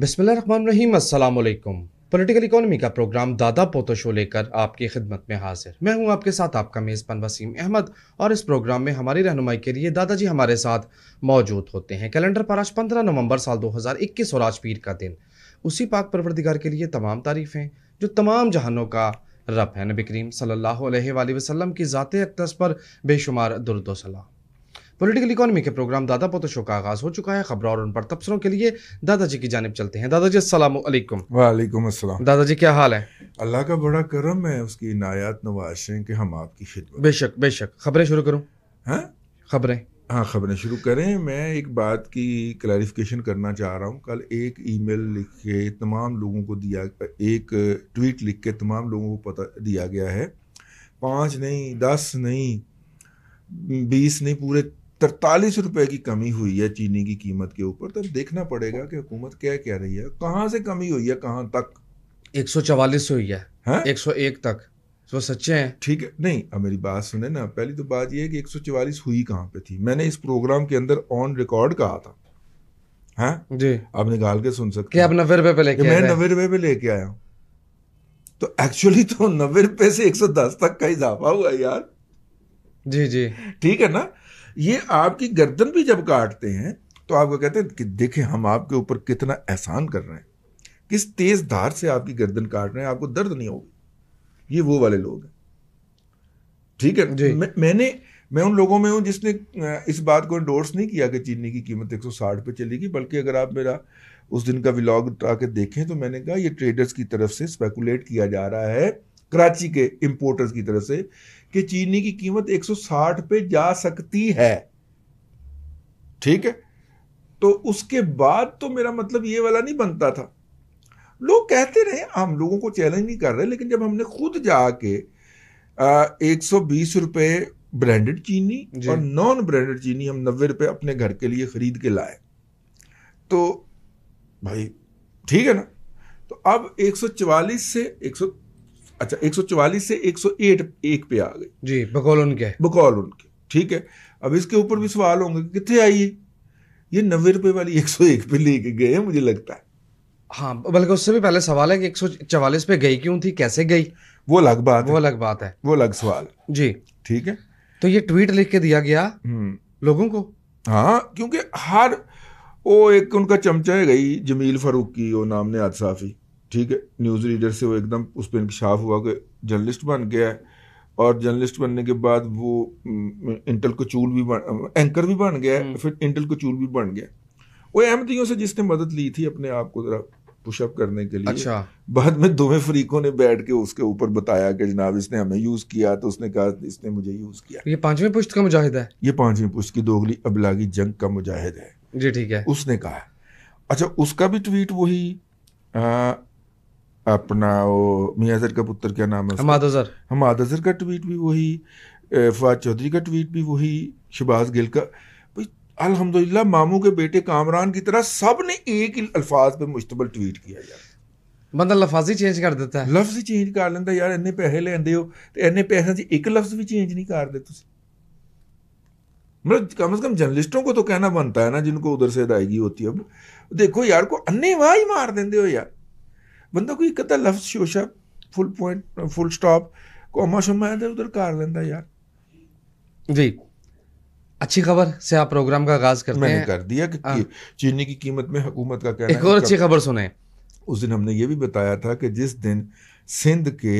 बिस्मिल्लाहिर्रहमानिर्रहीम political economy का programme दादा पोतो शो लेकर आपकी खिदमत में हाजिर मैं हूं आपके साथ आपका मेज़बान वसीम अहमद और इस प्रोग्राम में हमारी रहनुमाई के लिए दादाजी हमारे साथ मौजूद होते हैं कैलेंडर पर आज पंद्रह नवंबर साल 2021 और आज पीर का दिन उसी पाक परवरदिगार के लिए तमाम तारीफ़ें जो तमाम जहानों का रब है नबी करीम सल्ला वसलम की ज़ात अकदस पर बेशुमार दुरुदोसलाम पॉलिटिकल इकोनॉमी के प्रोग्राम दादा पोतो शो का आगाज हो चुका है खबरों और उन पर तबसरों के लिए दादाजी की जानब चलते हैं दादाजी असलम वालेकुम असलम दादाजी क्या हाल है अल्लाह का बड़ा करम है उसकी इनायत नवाशें कि हम आपकी खिदमत बेशक बेशक खबरें शुरू करूँ हाँ? हैं खबरें हाँ खबरें शुरू करें मैं एक बात की क्लैरिफिकेशन करना चाह रहा हूँ कल एक ईमेल लिख के तमाम लोगों को दिया एक ट्वीट लिख के तमाम लोगों को पता दिया गया है पाँच नहीं दस नहीं बीस नहीं पूरे तरतालीस रुपए की कमी हुई है चीनी की कीमत के ऊपर तो देखना पड़ेगा कि हुकूमत क्या कह रही है कहाँ से कमी हुई है कहाँ तक एक सौ चवालीस हुई है, है? हाँ? एक सौ एक तक वो सच्चे हैं ठीक है नहीं अब मेरी बात सुने ना पहली तो बात यह है कि एक सौ चवालीस हुई कहाँ पे थी मैंने इस प्रोग्राम के अंदर ऑन रिकॉर्ड कहा था है हाँ? जी आप निकाल के सुन सकते आप नब्बे रुपए पे लेके मैं नब्बे रुपए पे लेके आया हूँ तो एक्चुअली तो नब्बे रुपए से एक सौ दस तक का इजाफा हुआ यार जी जी ठीक है ना ये आपकी गर्दन भी जब काटते हैं तो आपको कहते हैं कि देखें हम आपके ऊपर कितना एहसान कर रहे हैं किस तेज धार से आपकी गर्दन काट रहे हैं आपको दर्द नहीं होगी ये वो वाले लोग हैं ठीक है मैं, मैंने मैं उन लोगों में हूँ जिसने इस बात को इंडोर्स नहीं किया कि चीनी की कीमत साठ पे चलेगी बल्कि अगर आप मेरा उस दिन का व्लॉग उठा के देखें तो मैंने कहा ये ट्रेडर्स की तरफ से स्पेकुलेट किया जा रहा है कराची के इम्पोर्टर्स की तरफ से कि चीनी की कीमत 160 पे जा सकती है ठीक है तो उसके बाद तो मेरा मतलब ये वाला नहीं बनता था लोग कहते रहे हम लोगों को चैलेंज नहीं कर रहे लेकिन जब हमने खुद जाके एक सौ बीस रुपये ब्रांडेड चीनी और नॉन ब्रांडेड चीनी हम नब्बे रुपये अपने घर के लिए खरीद के लाए तो भाई ठीक है ना तो अब एक सौ चवालीस से एक सौ अच्छा 144 से 108 एक पे आ गई जी बकौल उनके बकौल उनके ठीक है अब इसके ऊपर भी सवाल होंगे कितने आई है ये नब्बे रुपए वाली 101 पे लेके गए हैं मुझे लगता है हाँ बल्कि उससे भी पहले सवाल है कि एक पे गई क्यों थी कैसे गई वो अलग बात वो अलग बात है वो अलग सवाल जी ठीक है तो ये ट्वीट लिख के दिया गया हम्म। लोगों को हाँ क्योंकि हर वो एक उनका चमचा है गई जमील फारूक की वो नाम ने आदसाफी ठीक है न्यूज़ रीडर से वो एकदम उस पर इंकशाफ हुआ कि जर्नलिस्ट बन गया है और जर्नलिस्ट बनने के बाद वो इंटल को चूल भी बन एंकर भी बन गया हम्म। फिर इंटल को चूल भी बन गया वो अहमदियों से जिसने मदद ली थी अपने आप को ज़रा पुशअप करने के लिए अच्छा बाद में दोवें फरीकों ने बैठ के उसके ऊपर बताया कि जनाब इसने हमें यूज़ किया तो उसने कहा इसने मुझे यूज़ किया ये पांचवी पुश्त का मुजाहिद है ये पांचवी पुश्त की दोगली अबलागी जंग का मुजाहिद है जी ठीक है उसने कहा अच्छा उसका भी ट्वीट वही अपना वो मियाँ अजहर का पुत्र क्या नाम है हमाद अजहर हाँ, हमाद अजहर का ट्वीट भी वही फवाद चौधरी का ट्वीट भी वही शबाज गिल का भाई अलहमदिल्ला मामू के बेटे कामरान की तरह सब ने एक ही अल्फाज पर मुश्तबल ट्वीट किया यार बंदा लफाज ही चेंज कर देता है लफ्ज ही चेंज कर लेता यार इन्ने पैसे लेंदे हो तो इन्ने पैसे से एक लफ्ज भी चेंज नहीं कर दे मतलब कम से कम जर्नलिस्टों को तो कहना बनता है ना जिनको उधर से अदायगी होती है अब देखो यार को अन्ने वाह ही मार देंगे हो यार ਬੰਦਾ ਕੋਈ ਕਦਾ ਲਫ਼ਜ਼ ਸ਼ੋਸ਼ਾ full point full stop comma शोमा है उधर कार लेंदा यार जी अच्छी खबर से आप प्रोग्राम का आगाज करते मैंने हैं कर दिया कि आ, हाँ। चीनी की कीमत में हुकूमत का कहना एक और अच्छी खबर सुने उस दिन हमने ये भी बताया था कि जिस दिन सिंध के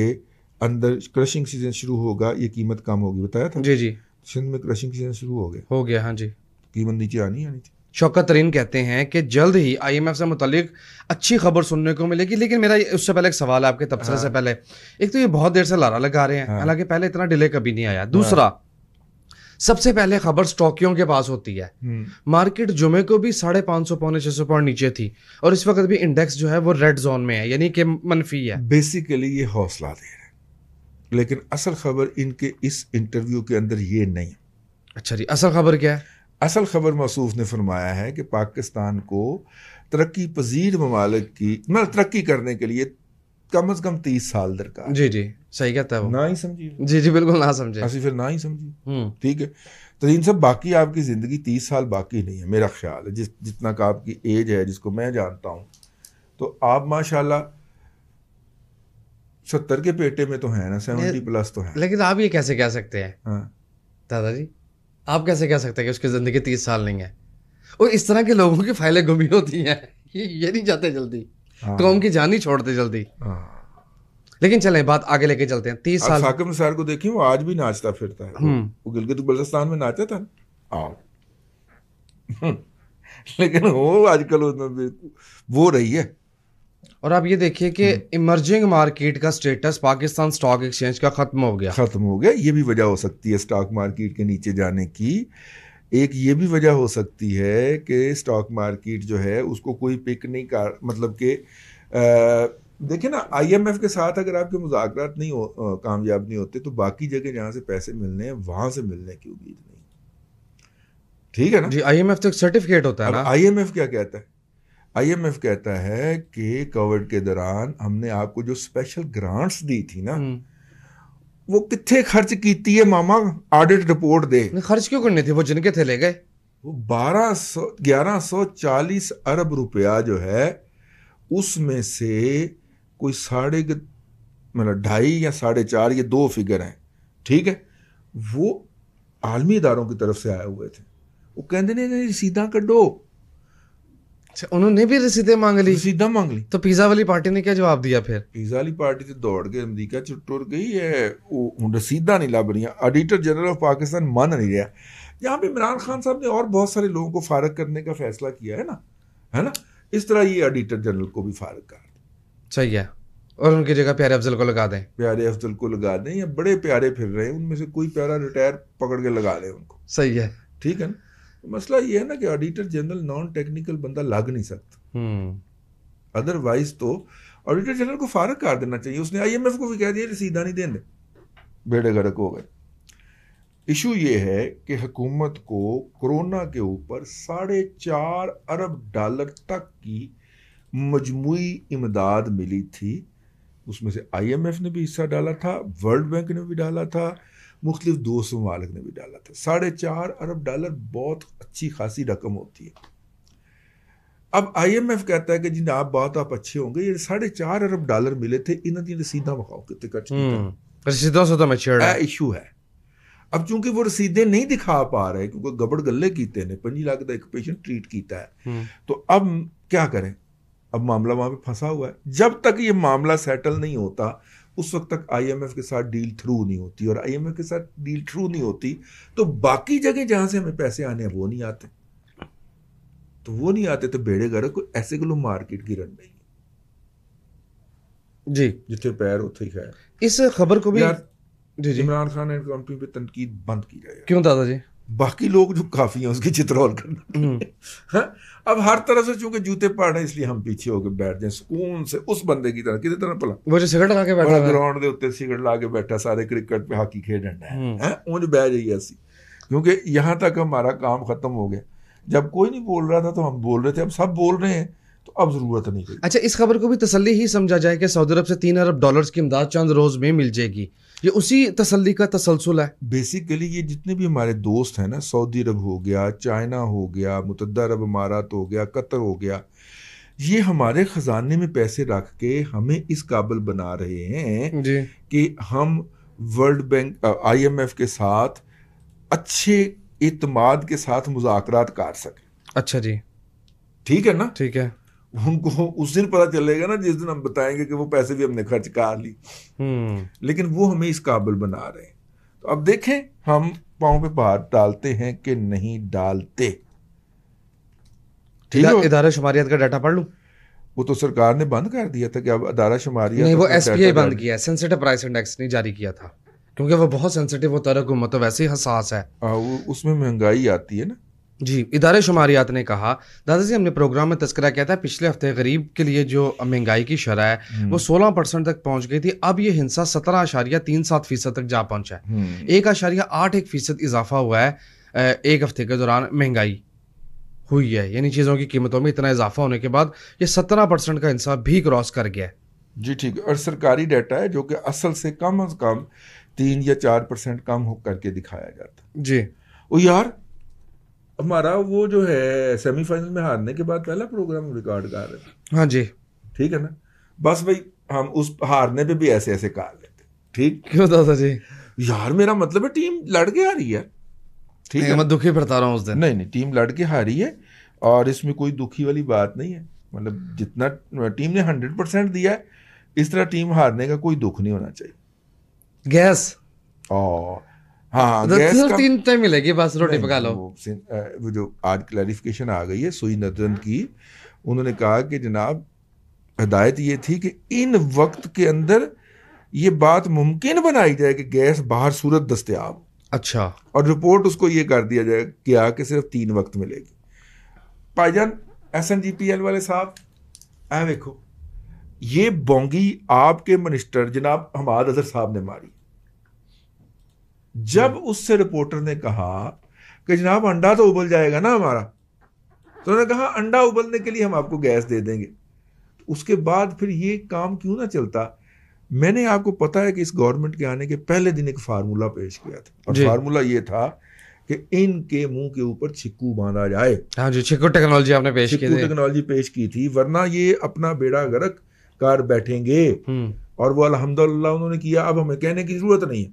अंदर क्रशिंग सीजन शुरू होगा ये कीमत कम होगी बताया था जी जी सिंध में क्रशिंग सीजन शुरू हो गया हो गया हाँ जी कीमत नीचे आनी आनी थी शौकत तरीन कहते हैं कि जल्द ही आई एम एफ से मुतलिक अच्छी खबर सुनने को मिलेगी लेकिन मेरा उससे पहले एक सवाल है आपके तबसरे हाँ। से पहले एक तो ये बहुत देर से लारा लगा रहे हैं हाँ। हालांकि पहले इतना डिले कभी नहीं आया दूसरा हाँ। सबसे पहले खबर स्टॉकियों के पास होती है हम्म। मार्केट जुमे को भी साढ़े पांच सौ पौने छह सौ पॉइंट नीचे थी और इस वक्त भी इंडेक्स जो है वो रेड जोन में है यानी कि मनफी है बेसिकली ये हौसला दे रहे लेकिन असल खबर इनके इस इंटरव्यू के अंदर ये नहीं अच्छा जी असल खबर क्या है असल खबर मसूफ ने फरमाया है कि पाकिस्तान को तरक्की पजीर ममालक की मतलब तरक्की करने के लिए कम अज कम तीस साल दरकार जी जी सही कहता है ना ही समझी जी जी बिल्कुल ना समझे असि फिर ना ही समझी हम्म। ठीक है तरीन साहब बाकी आपकी ज़िंदगी तीस साल बाकी नहीं है मेरा ख्याल है जिस जितना का आपकी एज है जिसको मैं जानता हूँ तो आप माशाल्लाह सत्तर के पेटे में तो है ना सेवेंटी प्लस तो है लेकिन आप ये कैसे कह सकते हैं हाँ दादाजी आप कैसे कह सकते हैं कि उसकी ज़िंदगी तीस साल नहीं है और इस तरह के लोगों की फाइलें गुमी होती हैं ये ये नहीं जाते जल्दी हाँ। कौम की जान ही छोड़ते जल्दी हाँ। लेकिन चले बात आगे लेके चलते हैं तीस साल साकिब निसार को देखिए वो आज भी नाचता फिरता है हम्म। वो गिलगित बल्लिस्तान में नाचता था आओ लेकिन वो आजकल वो रही है और आप ये देखिए कि इमर्जिंग हम्म। मार्केट का स्टेटस पाकिस्तान स्टॉक एक्सचेंज का ख़त्म हो गया ख़त्म हो गया ये भी वजह हो सकती है स्टॉक मार्केट के नीचे जाने की एक ये भी वजह हो सकती है कि स्टॉक मार्केट जो है उसको कोई पिक नहीं कर मतलब कि देखिए ना आईएमएफ के साथ अगर आपके मुजाकर नहीं हो कामयाब नहीं होते तो बाकी जगह जहाँ से पैसे मिलने हैं वहाँ से मिलने की उम्मीद नहीं ठीक है ना जी आईएमएफ तो एक सर्टिफिकेट होता है ना आईएमएफ क्या कहता है आईएमएफ कहता है कि कोविड के दौरान हमने आपको जो स्पेशल ग्रांट्स दी थी ना हम्म। वो कितने खर्च की है मामा ऑडिट रिपोर्ट दे खर्च क्यों करने थे वो जिनके थे ले गए वो बारह सौ ग्यारह सौ चालीस अरब रुपया जो है उसमें से कोई साढ़े मतलब ढाई या साढ़े चार ये दो फिगर हैं ठीक है वो आलमी इदारों की तरफ से आए हुए थे वो कहते नहीं रसीदा कड्डो अच्छा, उन्होंने भी रसीदे मांग ली रसीदा मांग ली तो पिज्जा वाली पार्टी ने क्या जवाब दिया फिर पिज्जा वाली पार्टी तो दौड़ के अमरीका च टुर गई है वो हूँ रसीदा नहीं लभ रही ऑडिटर जनरल ऑफ पाकिस्तान मान नहीं रहा यहाँ पे इमरान खान साहब ने और बहुत सारे लोगों को फारग करने का फैसला किया है ना है ना इस तरह ये ऑडिटर जनरल को भी फारग कर सही है और उनकी जगह प्यारे अफजल को लगा दें प्यारे अफजल को लगा दें या बड़े प्यारे फिर रहे हैं उनमें से कोई प्यारा रिटायर पकड़ के लगा दें उनको सही है ठीक है ना मसला ये है ना कि ऑडिटर जनरल नॉन टेक्निकल बंदा लग नहीं सकता अदरवाइज हम्म। तो ऑडिटर जनरल को फारग कर देना चाहिए उसने एफ को भी कह दिया सीधा नहीं देने बेड़े गर्क हो गए इशू ये है कि हुकूमत को कोरोना के ऊपर साढ़े चार अरब डॉलर तक की मजमू इमदाद मिली थी उसमें से आईएमएफ ने भी हिस्सा डाला था वर्ल्ड बैंक ने भी डाला था मुख्तलिफ दोस्त ममालक ने भी डाला था साढ़े चार अरब डॉलर बहुत अच्छी खासी रकम होती है अब आई एम एफ कहता है कि जी आप बहुत आप अच्छे होंगे ये साढ़े चार अरब डॉलर मिले थे इन्होंने रसीदा मखाओ कितने खर्च इशू है अब चूंकि वो रसीदें नहीं दिखा पा रहे क्योंकि गबड़ गले कीते ने पंजी लाख का एक पेशेंट ट्रीट किया है हम्म। तो अब क्या करें अब मामला वहां पे फंसा हुआ है जब तक ये मामला सेटल नहीं होता उस वक्त तक आईएमएफ के साथ डील थ्रू नहीं होती और आईएमएफ के साथ डील थ्रू नहीं होती तो बाकी जगह जहां से हमें पैसे आने हैं वो नहीं आते तो वो नहीं आते तो बेड़े गर्क को ऐसे गलो मार्केट गिरन नहीं जी जिथे पैर उथे ही खैर इस खबर को भी जी जी इमरान खान एंड कंपनी पे तनकीद बंद की जाए क्यों दादाजी बाकी लोग जो काफ़ी हैं उसकी चित्रौल करना हम्म। हाँ? अब हर तरह से चूंकि जूते पा रहे इसलिए हम पीछे होकर बैठ जाए सुकून से उस बंदे की तरह किसी तरह भला वो जो सिगरेट लगा के बैठा ग्राउंड के उत्ते सिगरेट ला के बैठा सारे क्रिकेट पे हाकी खेल रहे हैं उंज बह जाइए असी क्योंकि यहाँ तक हमारा काम ख़त्म हो गया जब कोई नहीं बोल रहा था तो हम बोल रहे थे अब सब बोल रहे हैं तो अब ज़रूरत नहीं अच्छा इस खबर को भी तसली ही समझा जाए कि सऊदी अरब से तीन अरब डॉलर्स की इमदाद चंद रोज़ में मिल जाएगी ये उसी तसल्ली का तसलसल है बेसिकली ये जितने भी हमारे दोस्त हैं ना सऊदी अरब हो गया चाइना हो गया मुतद अरब अमारात हो गया कतर हो गया ये हमारे ख़जाने में पैसे रख के हमें इस काबिल बना रहे हैं कि हम वर्ल्ड बैंक आईएमएफ के साथ अच्छे इतमाद के साथ मुजाकर कर सकें अच्छा जी ठीक है ना ठीक है उनको उस दिन पता चलेगा ना जिस दिन हम बताएंगे कि वो पैसे भी हमने खर्च कर ली हम्म। लेकिन वो हमें इस काबिल बना रहे हैं तो अब देखें हम पाओ पे बाहर डालते हैं कि नहीं डालते ठीक है शुमारियत का डाटा पढ़ लू वो तो सरकार ने बंद कर दिया था कि अब अदारा शुमारी नहीं तो वो एस बंद किया है सेंसिटिव प्राइस इंडेक्स नहीं जारी किया था क्योंकि वो बहुत सेंसिटिव होता है तो वैसे ही हसास है आ, हाँ, उसमें महंगाई आती है ना जी इदारे शुमारियात ने कहा दादाजी हमने प्रोग्राम में तस्करा किया था पिछले हफ्ते गरीब के लिए जो महंगाई की शरह है हम्म। वो 16 परसेंट तक पहुंच गई थी अब ये हिंसा सत्रह आशारिया तीन सात फीसद तक जा पहुंचा है हम्म। एक आशारिया आठ एक फीसद इजाफा हुआ है एक हफ्ते के दौरान महंगाई हुई है यानी चीज़ों की कीमतों में इतना इजाफा होने के बाद ये सत्रह परसेंट का हिंसा भी क्रॉस कर गया है जी ठीक और सरकारी डाटा है जो कि असल से कम अज कम तीन या चार परसेंट कम हो करके दिखाया जाता जी ओ यार हमारा वो जो है सेमीफाइनल में हारने के बाद पहला प्रोग्राम रिकॉर्ड कर रहे हाँ जी ठीक है ना बस भाई हम उस हारने पे भी ऐसे ऐसे कर लेते ठीक क्यों दादा जी यार मेरा मतलब है टीम लड़ के हारी है ठीक है मैं दुखी पड़ता रहा हूँ उस दिन नहीं नहीं टीम लड़ के हारी है और इसमें कोई दुखी वाली बात नहीं है मतलब जितना टीम ने हंड्रेड परसेंट दिया है इस तरह टीम हारने का कोई दुख नहीं होना चाहिए गैस और हाँ, हाँ तो तो तीन टाइम मिलेगी बस रोटी पका लो वो जो आज क्लैरिफिकेशन आ गई है सुई नदरन की उन्होंने कहा कि जनाब हदायत ये थी कि इन वक्त के अंदर ये बात मुमकिन बनाई जाए कि गैस बाहर सूरत दस्तियाब अच्छा और रिपोर्ट उसको ये कर दिया जाए क्या कि सिर्फ तीन वक्त मिलेगी भाईजान S N G P L वाले साहब ऐ देखो ये बोंगी आपके मिनिस्टर जनाब हमाद अजहर साहब ने मारी जब उससे रिपोर्टर ने कहा कि जनाब अंडा तो उबल जाएगा ना हमारा तो उन्होंने कहा अंडा उबलने के लिए हम आपको गैस दे देंगे उसके बाद फिर ये काम क्यों ना चलता मैंने आपको पता है कि इस गवर्नमेंट के आने के पहले दिन एक फार्मूला पेश किया था और फार्मूला ये था कि इनके मुंह के ऊपर छिक्कू बांधा जाए हाँ जी छिक्कू टेक्नोलॉजी आपने पेश की टेक्नोलॉजी पेश की थी वरना ये अपना बेड़ा गरक कार बैठेंगे हम्म। और वो अलहमदल्ला उन्होंने किया अब हमें कहने की जरूरत नहीं है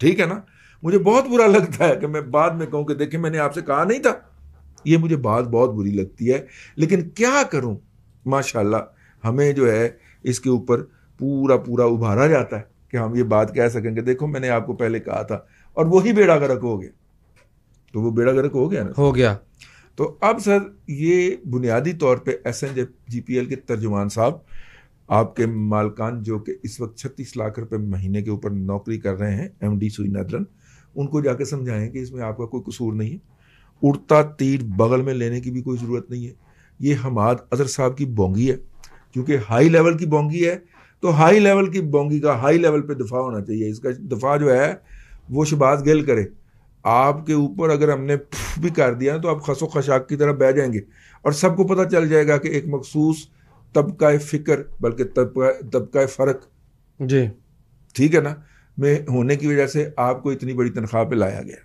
ठीक है ना मुझे बहुत बुरा लगता है कि मैं बाद में कहूं कि देखिए मैंने आपसे कहा नहीं था ये मुझे बात बहुत बुरी लगती है लेकिन क्या करूं माशाल्लाह हमें जो है इसके ऊपर पूरा पूरा उभारा जाता है कि हम ये बात कह सकेंगे देखो मैंने आपको पहले कहा था और वही बेड़ा गर्क हो गया तो वो बेड़ा गर्क हो गया ना हो गया तो अब सर ये बुनियादी तौर पे S N J G P L के तर्जुमान साहब आपके मालकान जो कि इस वक्त छत्तीस लाख रुपए महीने के ऊपर नौकरी कर रहे हैं एम डी नदरन उनको जाके समझाएं कि इसमें आपका कोई कसूर नहीं है उड़ता तीर बगल में लेने की भी कोई ज़रूरत नहीं है ये हमाद अजहर साहब की बोंगी है क्योंकि हाई लेवल की बोंगी है तो हाई लेवल की बोंगी का हाई लेवल पे दफा होना चाहिए इसका दफा जो है वो शबाज गिल करे आपके ऊपर अगर हमने भी कर दिया तो आप खसो खशाक की तरह बह जाएंगे और सबको पता चल जाएगा कि एक मखसूस तबका फिक्र बल्कि तबका तबका फ़र्क जी ठीक है ना में होने की वजह से आपको इतनी बड़ी तनख्वाह पे लाया गया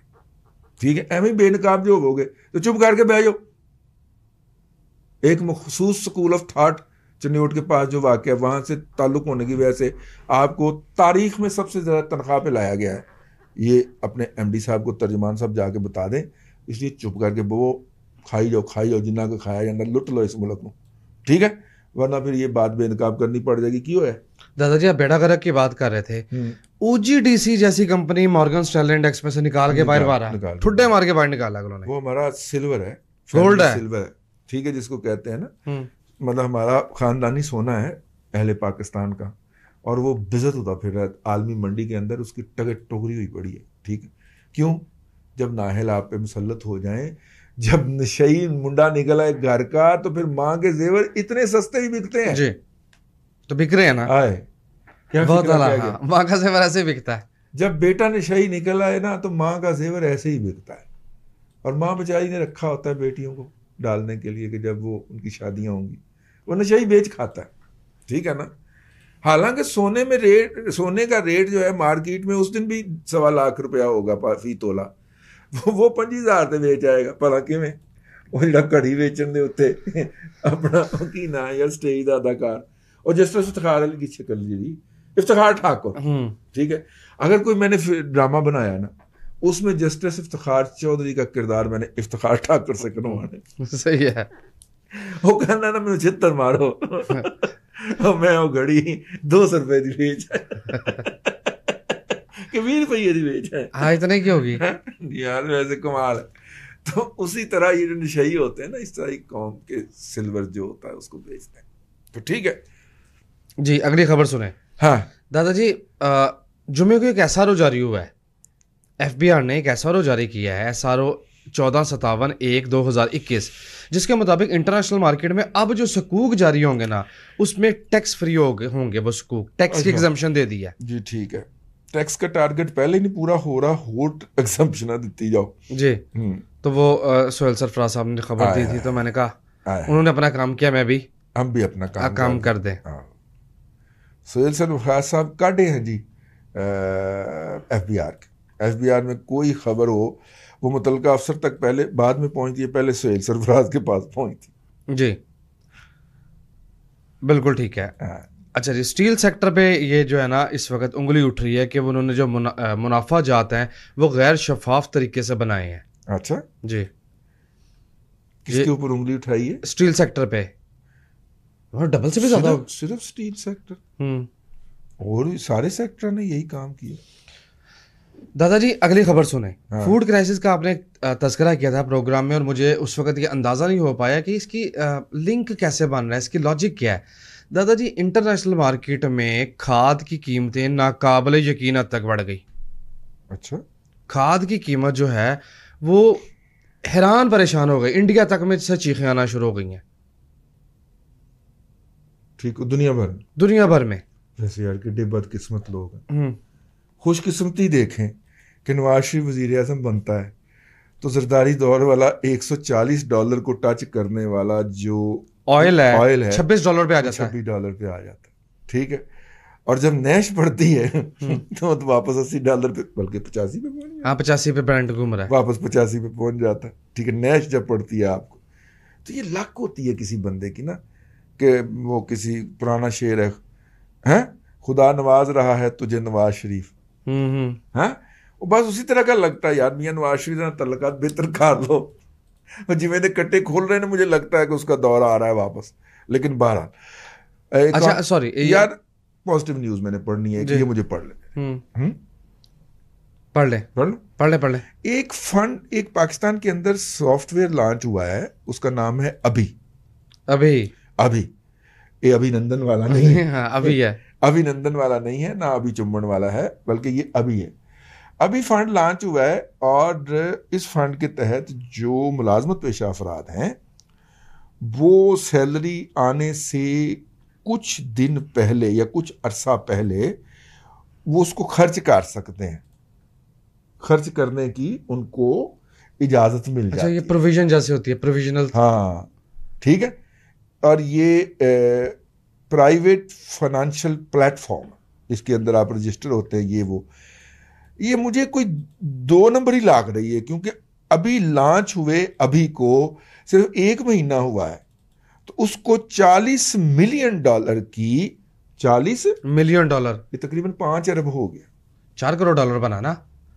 ठीक है एवं बेनकाब जो हो गए तो चुप करके बह जाओ एक मखसूस स्कूल ऑफ थाट चन्नीट के पास जो वाक़ है वहाँ से ताल्लुक होने की वजह से आपको तारीख में सबसे ज़्यादा तनख्वाह पे लाया गया है ये अपने डी साहब को तर्जमान साहब जाके बता दें इसलिए चुप करके वो खाई जाओ खाई जाओ जिन्ना को खाया जाता लुट लो इस मुल्क को ठीक है वरना फिर ये बात बेनकाब करनी पड़ जाएगी क्यों है दादाजी आप बेड़ा गर्क की बात कर रहे थे ओजीडीसी हम्म। जैसी कंपनी मॉर्गन स्टैंडर्ड इंडेक्स में निकाल के बाहर बाहर ठुड्डे मार के बाहर निकाला उन्होंने वो हमारा सिल्वर है गोल्ड है सिल्वर ठीक है जिसको कहते हैं ना हम्म। मतलब हमारा खानदानी सोना है अहले पाकिस्तान का और वो बिजत होता फिर रहा आलमी मंडी के अंदर उसकी टगट टोकरी हुई पड़ी है ठीक है क्यों जब नाहल आप पे मुसलत हो जाएं जब नशई मुंडा निकला है घर का तो फिर माँ के जेवर इतने सस्ते भी बिकते हैं जी तो बिक रहे हैं ना आए क्या बहुत हाँ। माँ का जेवर ऐसे बिकता है जब बेटा नशई निकला है ना तो माँ का जेवर ऐसे ही बिकता है और माँ बेचारी ने रखा होता है बेटियों को डालने के लिए कि जब वो उनकी शादियाँ होंगी वो नशई बेच खाता है ठीक है ना हालांकि सोने में रेट सोने का रेट जो है मार्केट में उस दिन भी सवा लाख रुपया होगा फी तोला ਉਹ 25000 ਤੇ ਵੇਚ ਆਏਗਾ ਭਲਾ ਕਿਵੇਂ ਉਹ ਜਿਹੜਾ ਘੜੀ ਵੇਚਣ ਦੇ ਉੱਤੇ ਆਪਣਾ ਕੀ ਨਾਂ ਯਾਰ ਸਟੇਜ ਦਾ ਅਦਾਕਾਰ और जिस तरह इफ्तार अली की शक्ल जी इफ्तार ठाकुर हम्म। ठीक है अगर कोई मैंने ड्रामा बनाया ना उसमें जस्टिस इफ्तार चौधरी का किरदार मैंने इफ्तार ठाकुर से करवाने सही है वो कहना ना मैं छितर मारो मैं वो घड़ी दो सौ रुपए की बेच कबीर सैयद भेजा है हाँ इतने की होगी हाँ, यार वैसे कमाल है तो उसी तरह ये जो नशई होते हैं ना इस तरह ही कौम के सिल्वर जो होता है उसको बेचते हैं तो ठीक है जी अगली खबर सुने हाँ दादाजी जुमे को एक एस जारी हुआ है एफ ने एक एस जारी किया है एस चौदह सतावन एक दो हज़ार इक्कीस जिसके मुताबिक इंटरनेशनल मार्केट में अब जो सकूक जारी होंगे ना उसमें टैक्स फ्री हो होंगे वो सकूक टैक्स की एग्जामेशन अच्छा। दे दी है जी ठीक है टैक्स का टारगेट पहले नहीं पूरा हो रहा हो एग्जाम्पना देती जाओ जी hmm. तो वो सोहेल सरफराज साहब ने खबर दी थी तो मैंने कहा उन्होंने अपना काम किया मैं भी हम भी अपना काम, आ, काम कर दें हाँ। सोहेल सरफराज साहब काटे हैं जी एफ बी आर के एफ बी आर में कोई खबर हो वो मुतल अफसर तक पहले बाद में पहुंचती है पहले सोहेल सरफराज के पास पहुंचती जी बिल्कुल ठीक है आ, हाँ। अच्छा जी स्टील सेक्टर पे ये जो है ना इस वक्त उंगली उठ रही है कि उन्होंने जो मुना, मुनाफा जात हैं वो गैर शफाफ तरीके से बनाए हैं अच्छा जी किसके ऊपर उंगली उठाई है स्टील सेक्टर पे और डबल से भी ज्यादा सिर्फ स्टील सेक्टर हम्म और सारे सेक्टर ने यही काम किया दादाजी अगली खबर सुने हाँ। फूड क्राइसिस का आपने तस्करा किया था प्रोग्राम में और मुझे उस वक्त ये अंदाज़ा नहीं हो पाया कि इसकी लिंक कैसे बन रहा है इसकी लॉजिक क्या है दादाजी इंटरनेशनल मार्केट में खाद की कीमतें नाकाबले यकीन हद तक बढ़ गई अच्छा खाद की कीमत जो है वो हैरान परेशान हो गई इंडिया तक में से चीखें आना शुरू हो गई हैं ठीक दुनिया भर दुनिया भर में जैसे यार किड्डे बदकिस्मत लोग हैं हम्म। खुशकिस्मती देखें कि नवाज शरीफ वजीर अजम बनता है तो जरदारी दौर वाला 140 डॉलर को टच करने वाला जो ऑयल है ऑयल है छब्बीस डॉलर पे आ जाता है छब्बीस डॉलर पे आ जाता है ठीक है और जब नैश पड़ती है हम्म। तो, तो वापस अस्सी डॉलर पे बल्कि पचासी पे हाँ पचासी पे ब्रांड घूम रहा है वापस पचासी पे पहुंच जाता है ठीक है नैश जब पड़ती है आपको तो ये लक होती है किसी बंदे की ना कि वो किसी पुराना शेर है हैं खुदा नवाज रहा है तुझे नवाज शरीफ हम्म हम्म हाँ बस उसी तरह का लगता है यार मियाँ नवाज शरीफ तलकात बेहतर कर लो जिमें कट्टे खोल रहे हैं मुझे लगता है कि उसका दौरा आ रहा है वापस लेकिन बहरहाल अच्छा सॉरी यार पॉजिटिव न्यूज मैंने पढ़नी है ये मुझे पढ़ ले हम्म। हम्म? पढ़ ले पढ़ पढ़ ले पढ़ ले एक फंड एक पाकिस्तान के अंदर सॉफ्टवेयर लॉन्च हुआ है उसका नाम है अभी अभी अभी ये अभिनंदन वाला नहीं है हाँ, अभी है अभिनंदन वाला नहीं है ना अभी चुम्बन वाला है बल्कि ये अभी है अभी फंड लॉन्च हुआ है और इस फंड के तहत जो मुलाजमत पेशा अफराद हैं वो सैलरी आने से कुछ दिन पहले या कुछ अरसा पहले वो उसको खर्च कर सकते हैं खर्च करने की उनको इजाज़त मिल अच्छा, जाती ये प्रोविजन जैसे होती है प्रोविजनल हाँ ठीक है और ये प्राइवेट फाइनेंशियल प्लेटफॉर्म इसके अंदर आप रजिस्टर होते हैं ये वो ये मुझे कोई दो नंबर ही लाग रही है क्योंकि अभी लॉन्च हुए अभी को सिर्फ एक महीना हुआ है तो उसको 40 मिलियन डॉलर की 40 मिलियन डॉलर ये तकरीबन पांच अरब हो गया चार करोड़ डॉलर बनाना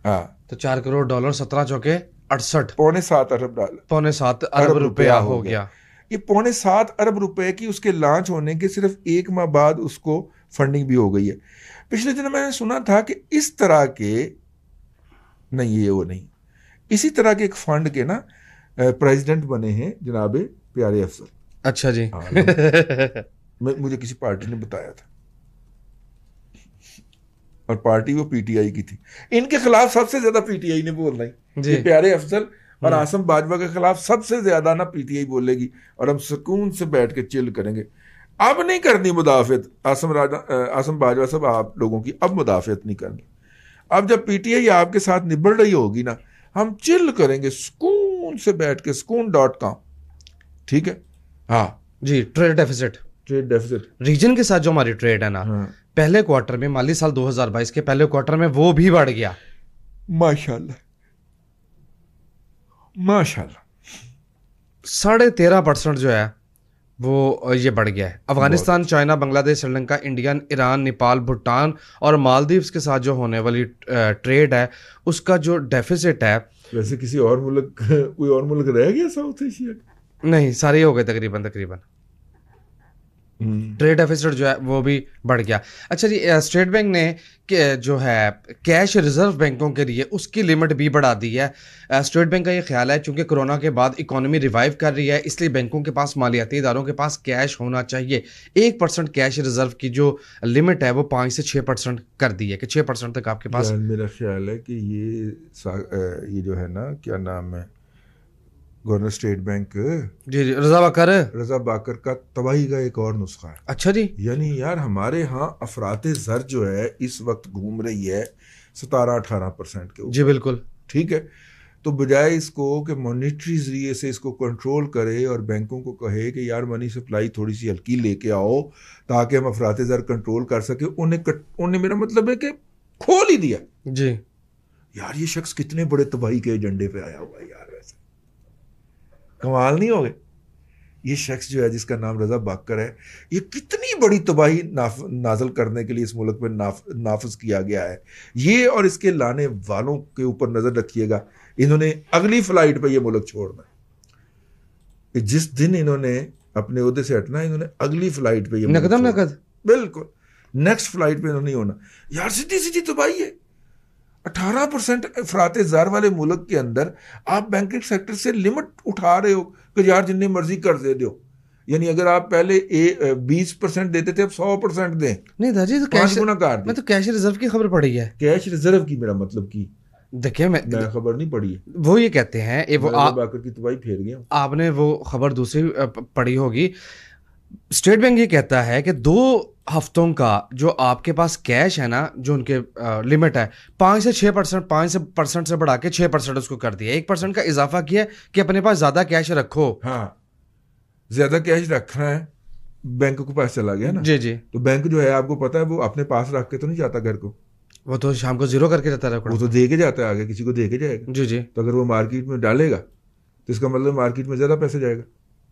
हाँ तो चार करोड़ डॉलर सत्रह चौके अड़सठ पौने सात अरब डॉलर पौने सात अरब रुपया हो गया, गया। ये पौने सात अरब रुपए की उसके लॉन्च होने के सिर्फ एक माह बाद उसको फंडिंग भी हो गई है पिछले दिन मैंने सुना था कि इस तरह के नहीं ये वो नहीं इसी तरह के एक फंड के ना प्रेसिडेंट बने हैं जनाब प्यारे अफसर अच्छा जी हाँ, हाँ। मैं मुझे किसी पार्टी ने बताया था और पार्टी वो पीटीआई की थी इनके खिलाफ सबसे ज्यादा पीटीआई ने बोलना ही प्यारे अफसर और हम्म। आसम बाजवा के खिलाफ सबसे ज्यादा ना पीटीआई बोलेगी और हम सुकून से बैठ के चिल करेंगे अब नहीं करनी मुदाफत आसम राजा आसम बाजवा साहब आप लोगों की अब मुदाफत नहीं करनी अब जब पीटीआई आपके साथ निबड़ रही होगी ना हम चिल करेंगे सुकून से बैठ के सुकून डॉट कॉम ठीक है हाँ जी trade deficit trade deficit reason के साथ जो हमारी ट्रेड है ना हाँ। पहले क्वार्टर में माली साल 2022 के पहले क्वार्टर में वो भी बढ़ गया माशाल्लाह माशाल्लाह साढ़े तेरह परसेंट जो है वो ये बढ़ गया है Afghanistan China Bangladesh Sri Lanka India Iran Nepal Bhutan और मालदीव्स के साथ जो होने वाली ट्रेड है उसका जो डेफिसिट है वैसे किसी और मुल्क कोई और मुल्क रह गया साउथ एशिया नहीं सारे हो गए तकरीबन तकरीबन ट्रेड हम्म। डेफिसिट जो है वो भी बढ़ गया अच्छा जी स्टेट बैंक ने जो है कैश रिजर्व बैंकों के लिए उसकी लिमिट भी बढ़ा दी है स्टेट बैंक का ये ख्याल है क्योंकि कोरोना के बाद इकोनॉमी रिवाइव कर रही है इसलिए बैंकों के पास मालियाती इदारों के पास कैश होना चाहिए एक परसेंट कैश रिजर्व की जो लिमिट है वो पाँच से छः परसेंट कर दी है कि छः परसेंट तक आपके पास मेरा ख्याल है कि ये ये जो है ना क्या नाम है गवर्नर स्टेट बैंक जी जी रजा बाकर रजा बाकर का तबाही का एक और नुस्खा है अच्छा जी यानी यार हमारे यहाँ अफरात ज़र जो है इस वक्त घूम रही है सतारह अठारह परसेंट के जी बिल्कुल ठीक है तो बजाय इसको कि मॉनिटरी जरिए से इसको कंट्रोल करे और बैंकों को कहे कि यार मनी सप्लाई थोड़ी सी हल्की लेके आओ ताकि हम अफरात ज़र कंट्रोल कर सके उन्हें कट, उन्हें मेरा मतलब है कि खोल ही दिया जी यार ये शख्स कितने बड़े तबाही के एजेंडे पे आया हुआ है यार कमाल नहीं हो गए ये शख्स जो है जिसका नाम रजा बाकर है ये कितनी बड़ी तबाही नाफ नाजल करने के लिए इस मुल्क में नाफ नाफज किया गया है ये और इसके लाने वालों के ऊपर नज़र रखिएगा इन्होंने अगली फ्लाइट पर यह मुल्क छोड़ना जिस दिन इन्होंने अपने उहदे से हटना इन्होंने अगली फ्लाइट पर यह नकदम नकद बिल्कुल नेक्स्ट फ्लाइट पर इन्होंने होना यार सीधी सीधी तबाही है 18 परसेंट अफरात जार वाले मुल्क के अंदर आप बैंकिंग सेक्टर से लिमिट उठा रहे हो कि यार जितनी मर्जी कर दे दो यानी अगर आप पहले ए बीस परसेंट देते थे अब सौ परसेंट दें नहीं दाजी तो कैश गुना कार मैं तो कैश रिजर्व की खबर पड़ी है कैश रिजर्व की मेरा मतलब की देखिए मैं मैं खबर नहीं पड़ी है वो ये कहते हैं ये वो आप की तबाही फेर गया आपने वो खबर दूसरी पढ़ी होगी स्टेट बैंक ये कहता है कि दो हफ्तों का जो आपके पास कैश है ना जो उनके आ, लिमिट है पाँच से छः परसेंट पाँच से परसेंट से बढ़ा के छः परसेंट उसको कर दिया एक परसेंट का इजाफा किया कि अपने पास ज़्यादा कैश रखो हाँ ज़्यादा कैश रखना है बैंक को पास चला गया ना जी जी तो बैंक जो है आपको पता है वो अपने पास रख के तो नहीं जाता घर को वो तो शाम को जीरो करके जाता है वो तो दे के जाता है आगे किसी को दे के जाएगा जी जी तो अगर वो मार्केट में डालेगा तो इसका मतलब मार्केट में ज़्यादा पैसे जाएगा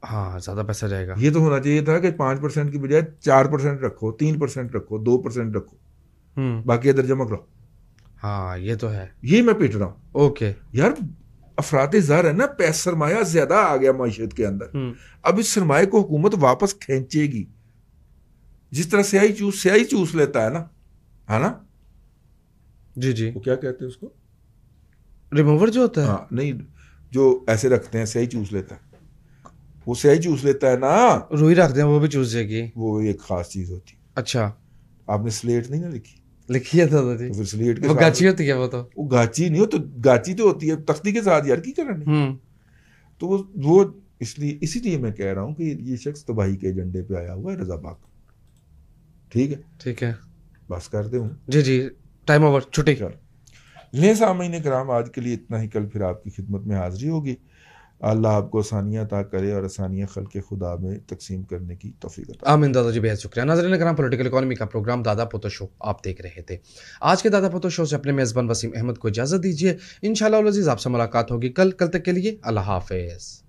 हाँ ज़्यादा पैसा जाएगा ये तो होना चाहिए था कि पांच परसेंट की बजाय चार परसेंट रखो तीन परसेंट रखो दो परसेंट रखो हम्म। बाकी इधर जमा करो हाँ ये तो है ये मैं पीट रहा हूँ ओके यार अफरात ज़र है ना पैसा सरमाया ज्यादा आ गया मीशत के अंदर हम्म। अब इस सरमाए को हुकूमत वापस खींचेगी जिस तरह स्याही चूस स्याही चूस लेता है ना है ना जी जी वो क्या कहते हैं उसको रिमूवर जो होता है हाँ नहीं जो ऐसे रखते हैं स्याही चूस लेता है वो सही चूस लेता है ना रोई रख दें वो भी चूस जाएगी वो एक खास चीज होती है अच्छा आपने स्लेट नहीं ना लिखी लिखी है तो दादा जी तो फिर स्लेट के वो गाची होती है वो तो वो गाची नहीं हो तो गाची तो होती है तख्ती के साथ यार की करना हम्म। तो वो वो इसलिए इसीलिए मैं कह रहा हूँ कि ये शख्स तबाही के एजेंडे पे आया हुआ है रजा बाग ठीक है ठीक है बस कर दे जी जी टाइम ओवर छुट्टी कर लें सामने कराम आज के लिए इतना ही कल फिर आपकी खिदमत में हाजिरी होगी अल्लाह आपको आसानियाँ अता करे और आसानियाँ खल के खुदा में तकसीम करने की तोफ़ी आमिन दादा जी बेहद शुक्रिया नाजरन कराम पोलिटिकल इकानमी का प्रोग्राम दादा पोतो शो आप देख रहे थे आज के दादा पोतो शो से अपने मेज़बान वसीम अहमद को इजाज़त दीजिए इन शाला आप मुलाकात होगी कल कल तक के लिए अल्लाह हाफिज़